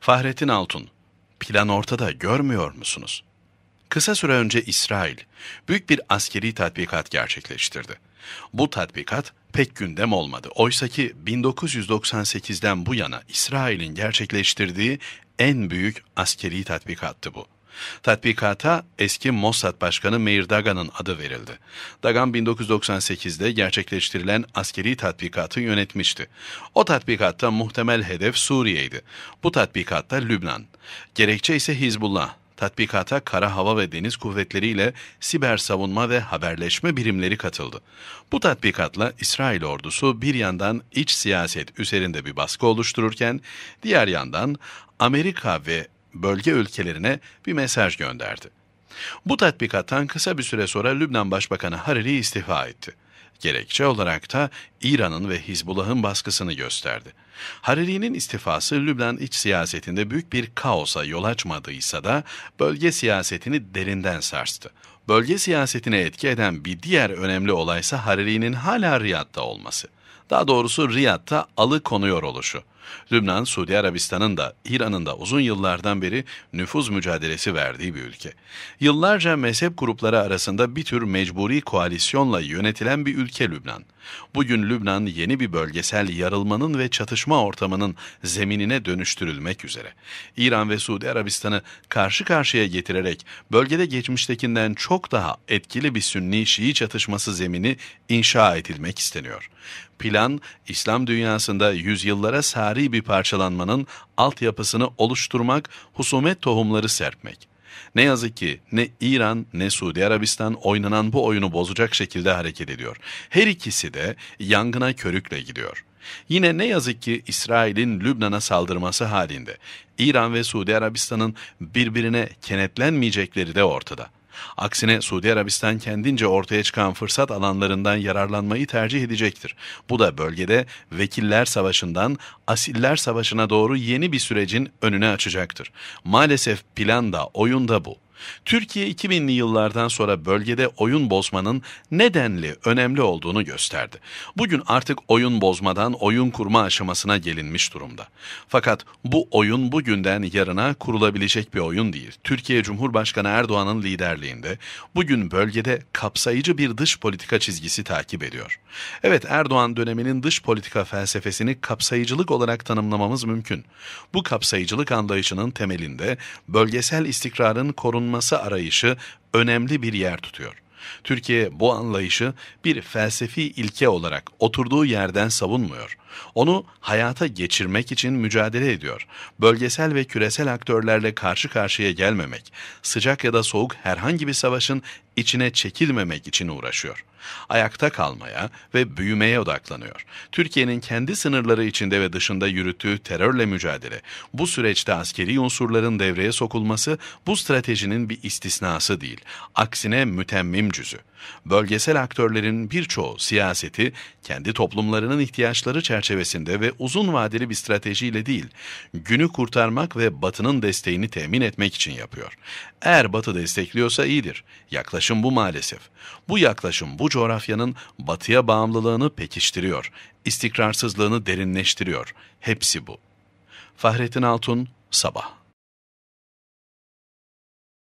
Fahrettin Altun, plan ortada görmüyor musunuz? Kısa süre önce İsrail, büyük bir askeri tatbikat gerçekleştirdi. Bu tatbikat pek gündem olmadı. Oysa ki 1998'den bu yana İsrail'in gerçekleştirdiği en büyük askeri tatbikattı bu. Tatbikata eski Mossad Başkanı Meir Dagan'ın adı verildi. Dagan 1998'de gerçekleştirilen askeri tatbikatı yönetmişti. O tatbikatta muhtemel hedef Suriye'ydi. Bu tatbikatta Lübnan. Gerekçe ise Hizbullah. Tatbikata kara hava ve deniz kuvvetleriyle siber savunma ve haberleşme birimleri katıldı. Bu tatbikatla İsrail ordusu bir yandan iç siyaset üzerinde bir baskı oluştururken diğer yandan Amerika ve bölge ülkelerine bir mesaj gönderdi. Bu tatbikattan kısa bir süre sonra Lübnan Başbakanı Hariri istifa etti. Gerekçe olarak da İran'ın ve Hizbullah'ın baskısını gösterdi. Hariri'nin istifası Lübnan iç siyasetinde büyük bir kaosa yol açmadıysa da bölge siyasetini derinden sarstı. Bölge siyasetine etki eden bir diğer önemli olaysa Hariri'nin hala Riyad'da olması. Daha doğrusu Riyad'da alıkonuyor oluşu. Lübnan, Suudi Arabistan'ın da İran'ın da uzun yıllardan beri nüfuz mücadelesi verdiği bir ülke. Yıllarca mezhep grupları arasında bir tür mecburi koalisyonla yönetilen bir ülke Lübnan. Bugün Lübnan yeni bir bölgesel yarılmanın ve çatışma ortamının zeminine dönüştürülmek üzere. İran ve Suudi Arabistan'ı karşı karşıya getirerek bölgede geçmiştekinden çok daha etkili bir Sünni-Şii çatışması zemini inşa edilmek isteniyor. Plan, İslam dünyasında yüzyıllara sari bir parçalanmanın altyapısını oluşturmak, husumet tohumları serpmek. Ne yazık ki ne İran ne Suudi Arabistan oynanan bu oyunu bozacak şekilde hareket ediyor. Her ikisi de yangına körükle gidiyor. Yine ne yazık ki İsrail'in Lübnan'a saldırması halinde İran ve Suudi Arabistan'ın birbirine kenetlenmeyecekleri de ortada. Aksine Suudi Arabistan kendince ortaya çıkan fırsat alanlarından yararlanmayı tercih edecektir. Bu da bölgede vekiller savaşından asiller savaşına doğru yeni bir sürecin önüne açacaktır. Maalesef plan da oyun da bu. Türkiye 2000'li yıllardan sonra bölgede oyun bozmanın nedenli önemli olduğunu gösterdi. Bugün artık oyun bozmadan oyun kurma aşamasına gelinmiş durumda. Fakat bu oyun bugünden yarına kurulabilecek bir oyun değil. Türkiye Cumhurbaşkanı Erdoğan'ın liderliğinde bugün bölgede kapsayıcı bir dış politika çizgisi takip ediyor. Evet Erdoğan döneminin dış politika felsefesini kapsayıcılık olarak tanımlamamız mümkün. Bu kapsayıcılık anlayışının temelinde bölgesel istikrarın korunması aydınlanması arayışı önemli bir yer tutuyor. Türkiye bu anlayışı bir felsefi ilke olarak oturduğu yerden savunmuyor. Onu hayata geçirmek için mücadele ediyor. Bölgesel ve küresel aktörlerle karşı karşıya gelmemek, sıcak ya da soğuk herhangi bir savaşın içine çekilmemek için uğraşıyor. Ayakta kalmaya ve büyümeye odaklanıyor. Türkiye'nin kendi sınırları içinde ve dışında yürüttüğü terörle mücadele, bu süreçte askeri unsurların devreye sokulması bu stratejinin bir istisnası değil. Aksine mütemmim cüzü. Bölgesel aktörlerin birçoğu siyaseti kendi toplumlarının ihtiyaçları çerçevesinde ve uzun vadeli bir stratejiyle değil, günü kurtarmak ve Batı'nın desteğini temin etmek için yapıyor. Eğer Batı destekliyorsa iyidir. Yaklaşık yaklaşım bu maalesef. Bu yaklaşım bu coğrafyanın batıya bağımlılığını pekiştiriyor, istikrarsızlığını derinleştiriyor. Hepsi bu. Fahrettin Altun, Sabah